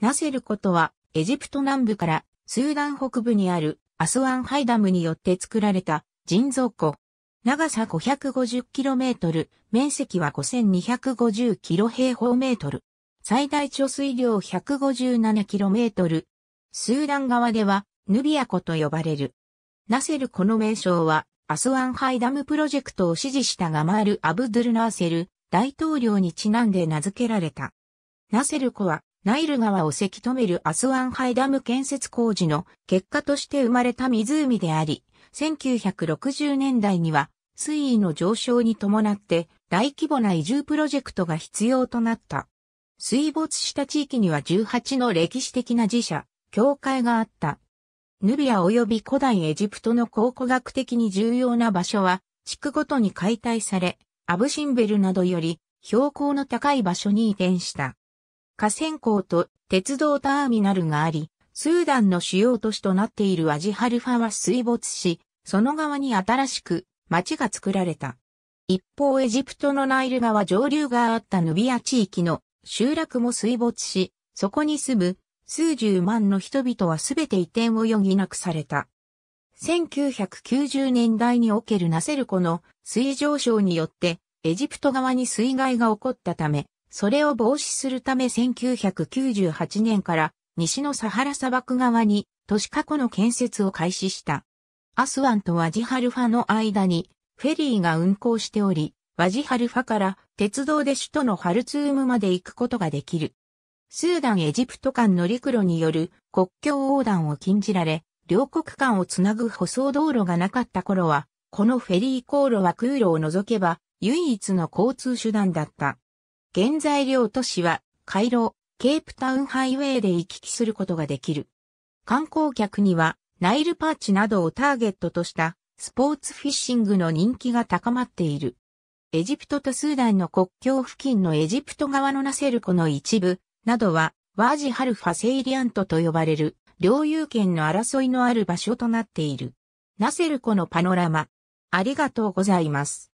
ナセルことは、エジプト南部からスーダン北部にあるアスワンハイダムによって作られた人造湖。長さ 550km、面積は 5250km 平方メートル。最大貯水量 157km。スーダン側では、ヌビア湖と呼ばれる。ナセル湖の名称は、アスワンハイダムプロジェクトを支持したガマール・アブドゥル・ナーセル大統領にちなんで名付けられた。ナセル湖はナイル川をせき止めるアスワンハイダム建設工事の結果として生まれた湖であり、1960年代には水位の上昇に伴って大規模な移住プロジェクトが必要となった。水没した地域には18の歴史的な寺社、教会があった。ヌビア及び古代エジプトの考古学的に重要な場所は、地区ごとに解体され、アブシンベルなどより標高の高い場所に移転した。河川港と鉄道ターミナルがあり、スーダンの主要都市となっているアジハルファは水没し、その側に新しく町が作られた。一方エジプトのナイル川上流があったヌビア地域の集落も水没し、そこに住む数十万の人々は全て移転を余儀なくされた。1990年代におけるナセル湖の水上昇によってエジプト側に水害が起こったため、それを防止するため1998年から西のサハラ砂漠側に都市過去の建設を開始した。アスワンとワジハルファの間にフェリーが運行しており、ワジハルファから鉄道で首都のハルツームまで行くことができる。スーダン・エジプト間の陸路による国境横断を禁じられ、両国間をつなぐ舗装道路がなかった頃は、このフェリー航路は空路を除けば唯一の交通手段だった。原材料都市は、カイロ、ケープタウンハイウェイで行き来することができる。観光客には、ナイルパーチなどをターゲットとしたスポーツフィッシングの人気が高まっている。エジプトとスーダンの国境付近のエジプト側のナセル湖の一部などはワージハルファセイリアントと呼ばれる領有権の争いのある場所となっている。ナセル湖のパノラマ。ありがとうございます。